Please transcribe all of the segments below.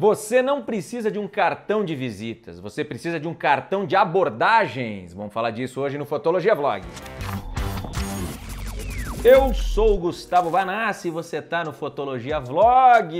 Você não precisa de um cartão de visitas, você precisa de um cartão de abordagens. Vamos falar disso hoje no Fotologia Vlog. Eu sou o Gustavo Vanassi e você está no Fotologia Vlog.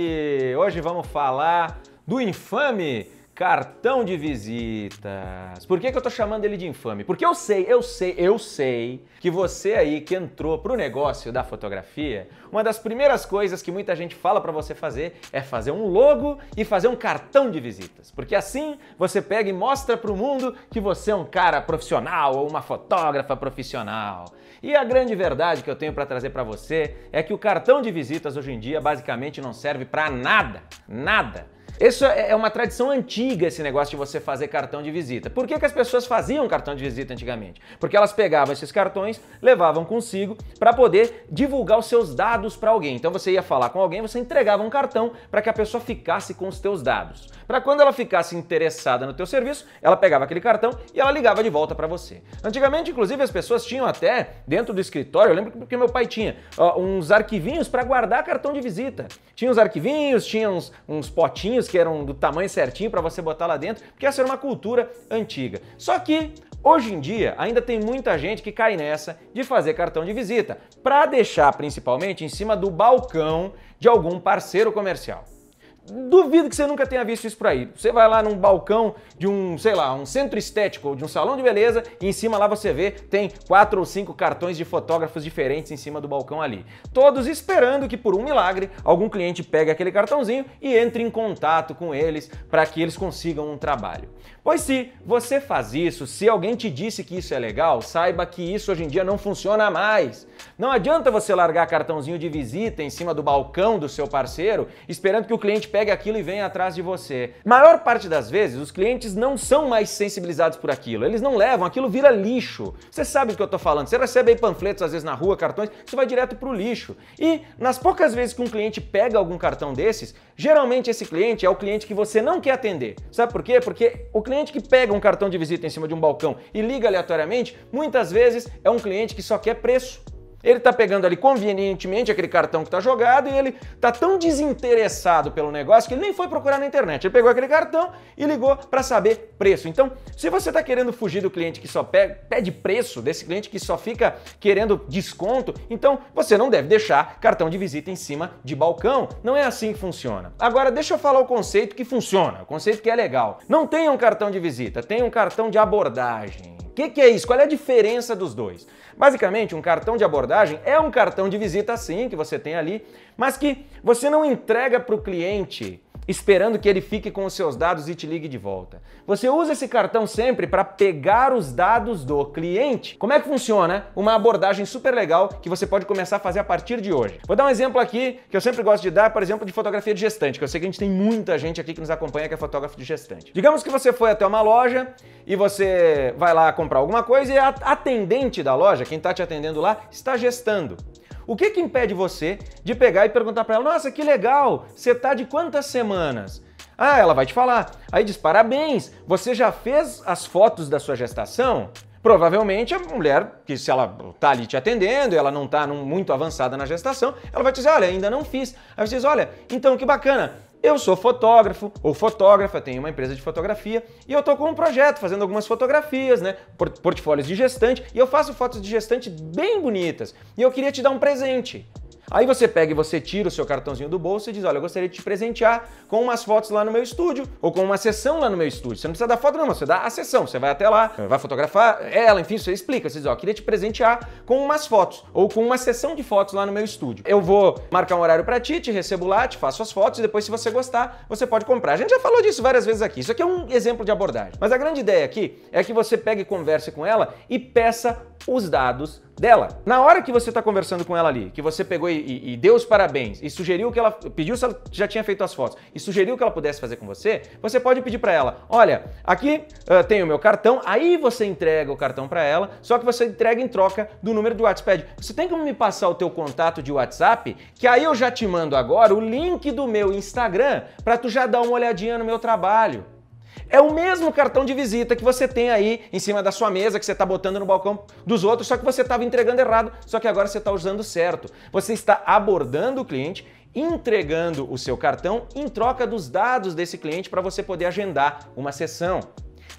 Hoje vamos falar do infame cartão de visitas. Por que, que eu tô chamando ele de infame? Porque eu sei, eu sei, eu sei que você aí que entrou pro negócio da fotografia, uma das primeiras coisas que muita gente fala para você fazer é fazer um logo e fazer um cartão de visitas. Porque assim você pega e mostra pro mundo que você é um cara profissional ou uma fotógrafa profissional. E a grande verdade que eu tenho para trazer para você é que o cartão de visitas hoje em dia basicamente não serve para nada, nada. Isso é, é uma tradição antiga, esse negócio de você fazer cartão de visita. Por que, que as pessoas faziam cartão de visita antigamente? Porque elas pegavam esses cartões, levavam consigo para poder divulgar os seus dados para alguém. Então você ia falar com alguém, você entregava um cartão para que a pessoa ficasse com os seus dados. Para quando ela ficasse interessada no teu serviço, ela pegava aquele cartão e ela ligava de volta para você. Antigamente, inclusive, as pessoas tinham até dentro do escritório, eu lembro que meu pai tinha ó, uns arquivinhos para guardar cartão de visita. Tinha uns arquivinhos, tinha uns, uns potinhos que eram do tamanho certinho para você botar lá dentro, porque essa era uma cultura antiga. Só que Hoje em dia, ainda tem muita gente que cai nessa de fazer cartão de visita, para deixar principalmente em cima do balcão de algum parceiro comercial. Duvido que você nunca tenha visto isso por aí. Você vai lá num balcão de um, sei lá, um centro estético ou de um salão de beleza e em cima lá você vê tem quatro ou cinco cartões de fotógrafos diferentes em cima do balcão ali. Todos esperando que por um milagre algum cliente pegue aquele cartãozinho e entre em contato com eles para que eles consigam um trabalho. Pois se você faz isso, se alguém te disse que isso é legal, saiba que isso hoje em dia não funciona mais. Não adianta você largar cartãozinho de visita em cima do balcão do seu parceiro esperando que o cliente pegue pega aquilo e vem atrás de você. Maior parte das vezes, os clientes não são mais sensibilizados por aquilo. Eles não levam, aquilo vira lixo. Você sabe do que eu tô falando. Você recebe aí panfletos, às vezes, na rua, cartões, isso vai direto pro lixo. E nas poucas vezes que um cliente pega algum cartão desses, geralmente esse cliente é o cliente que você não quer atender. Sabe por quê? Porque o cliente que pega um cartão de visita em cima de um balcão e liga aleatoriamente, muitas vezes é um cliente que só quer preço. Ele está pegando ali convenientemente aquele cartão que está jogado e ele está tão desinteressado pelo negócio que ele nem foi procurar na internet. Ele pegou aquele cartão e ligou para saber preço. Então, se você está querendo fugir do cliente que só pede preço, desse cliente que só fica querendo desconto, então você não deve deixar cartão de visita em cima de balcão. Não é assim que funciona. Agora, deixa eu falar o conceito que funciona, o conceito que é legal. Não tenha um cartão de visita, tenha um cartão de abordagem. O que, que, é isso? Qual é a diferença dos dois? Basicamente, um cartão de abordagem é um cartão de visita, sim, que você tem ali, mas que você não entrega para o cliente esperando que ele fique com os seus dados e te ligue de volta. Você usa esse cartão sempre para pegar os dados do cliente. Como é que funciona? Uma abordagem super legal que você pode começar a fazer a partir de hoje. Vou dar um exemplo aqui que eu sempre gosto de dar, por exemplo, de fotografia de gestante, que eu sei que a gente tem muita gente aqui que nos acompanha que é fotógrafo de gestante. Digamos que você foi até uma loja e você vai lá comprar alguma coisa e a atendente da loja, quem está te atendendo lá, está gestando. O que, que impede você de pegar e perguntar para ela: Nossa, que legal, você tá de quantas semanas? Ah, ela vai te falar. Aí diz: Parabéns, você já fez as fotos da sua gestação? Provavelmente a mulher, que se ela tá ali te atendendo, ela não tá muito avançada na gestação, ela vai te dizer: Olha, ainda não fiz. Aí você diz: Olha, então que bacana, eu sou fotógrafo ou fotógrafa, tenho uma empresa de fotografia e eu estou com um projeto fazendo algumas fotografias, né, portfólios de gestante, e eu faço fotos de gestante bem bonitas. E eu queria te dar um presente. Aí você pega e você tira o seu cartãozinho do bolso e diz: Olha, eu gostaria de te presentear com umas fotos lá no meu estúdio, ou com uma sessão lá no meu estúdio. Você não precisa dar foto, não, você dá a sessão. Você vai até lá, é. vai fotografar ela, enfim, você explica. Você diz: Ó, queria te presentear com umas fotos, ou com uma sessão de fotos lá no meu estúdio. Eu vou marcar um horário para ti, te recebo lá, te faço as fotos e depois, se você gostar, você pode comprar. A gente já falou disso várias vezes aqui. Isso aqui é um exemplo de abordagem. Mas a grande ideia aqui é que você pegue e converse com ela e peça os dados dela. Na hora que você está conversando com ela ali, que você pegou e, e, e, deu os parabéns e sugeriu que ela pediu se ela já tinha feito as fotos e sugeriu que ela pudesse fazer com você, você pode pedir para ela: olha, aqui uh, tem o meu cartão. Aí você entrega o cartão para ela, só que você entrega em troca do número do WhatsApp. Você tem como me passar o teu contato de WhatsApp? Que aí eu já te mando agora o link do meu Instagram para tu já dar uma olhadinha no meu trabalho. É o mesmo cartão de visita que você tem aí em cima da sua mesa, que você está botando no balcão dos outros, só que você estava entregando errado, só que agora você está usando certo. Você está abordando o cliente entregando o seu cartão em troca dos dados desse cliente para você poder agendar uma sessão.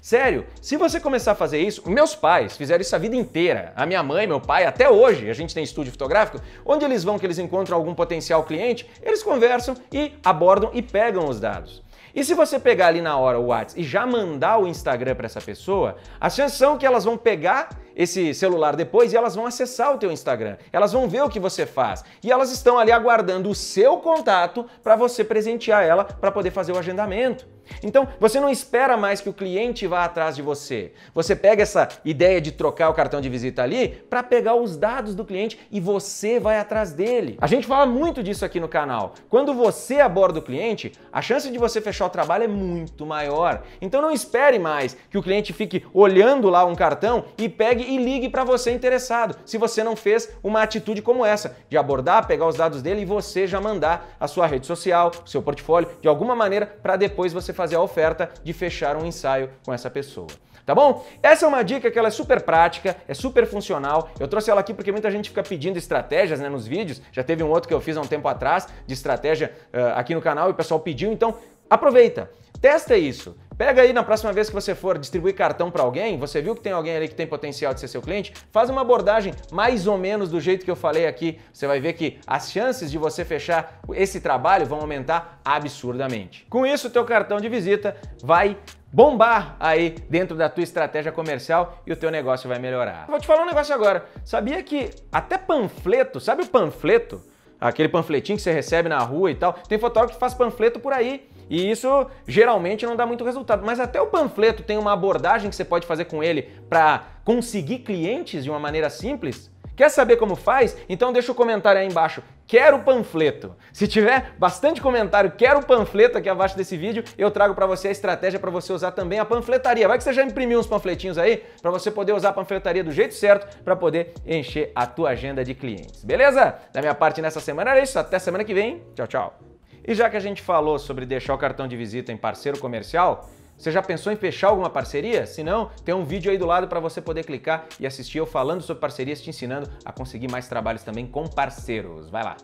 Sério, se você começar a fazer isso, meus pais fizeram isso a vida inteira. A minha mãe, meu pai, até hoje, a gente tem estúdio fotográfico, onde eles vão que eles encontram algum potencial cliente, eles conversam e abordam e pegam os dados. E se você pegar ali na hora o WhatsApp e já mandar o Instagram para essa pessoa, as chances são que elas vão pegar esse celular depois e elas vão acessar o teu Instagram. Elas vão ver o que você faz e elas estão ali aguardando o seu contato para você presentear ela para poder fazer o agendamento. Então, você não espera mais que o cliente vá atrás de você. Você pega essa ideia de trocar o cartão de visita ali para pegar os dados do cliente e você vai atrás dele. A gente fala muito disso aqui no canal. Quando você aborda o cliente, a chance de você fechar o trabalho é muito maior. Então, não espere mais que o cliente fique olhando lá um cartão e pegue e ligue para você interessado. Se você não fez uma atitude como essa de abordar, pegar os dados dele e você já mandar a sua rede social, seu portfólio de alguma maneira para depois você você fazer a oferta de fechar um ensaio com essa pessoa. Tá bom? Essa é uma dica que ela é super prática, é super funcional. Eu trouxe ela aqui porque muita gente fica pedindo estratégias né, nos vídeos. Já teve um outro que eu fiz há um tempo atrás de estratégia uh, aqui no canal e o pessoal pediu. Então, aproveita, testa isso. Pega aí na próxima vez que você for distribuir cartão para alguém, você viu que tem alguém ali que tem potencial de ser seu cliente, faz uma abordagem mais ou menos do jeito que eu falei aqui. Você vai ver que as chances de você fechar esse trabalho vão aumentar absurdamente. Com isso, o teu cartão de visita vai bombar aí dentro da tua estratégia comercial e o teu negócio vai melhorar. Vou te falar um negócio agora. Sabia que até panfleto, sabe o panfleto? Aquele panfletinho que você recebe na rua e tal. Tem fotógrafo que faz panfleto por aí. E isso geralmente não dá muito resultado. Mas até o panfleto tem uma abordagem que você pode fazer com ele para conseguir clientes de uma maneira simples. Quer saber como faz? Então deixa o comentário aí embaixo. Quero o panfleto. Se tiver bastante comentário, quero o panfleto aqui abaixo desse vídeo, eu trago para você a estratégia para você usar também a panfletaria. Vai que você já imprimiu uns panfletinhos aí para você poder usar a panfletaria do jeito certo para poder encher a tua agenda de clientes. Beleza? Da minha parte nessa semana era isso. Até semana que vem. Tchau, tchau. E já que a gente falou sobre deixar o cartão de visita em parceiro comercial, você já pensou em fechar alguma parceria? Se não, tem um vídeo aí do lado para você poder clicar e assistir eu falando sobre parcerias, te ensinando a conseguir mais trabalhos também com parceiros. Vai lá!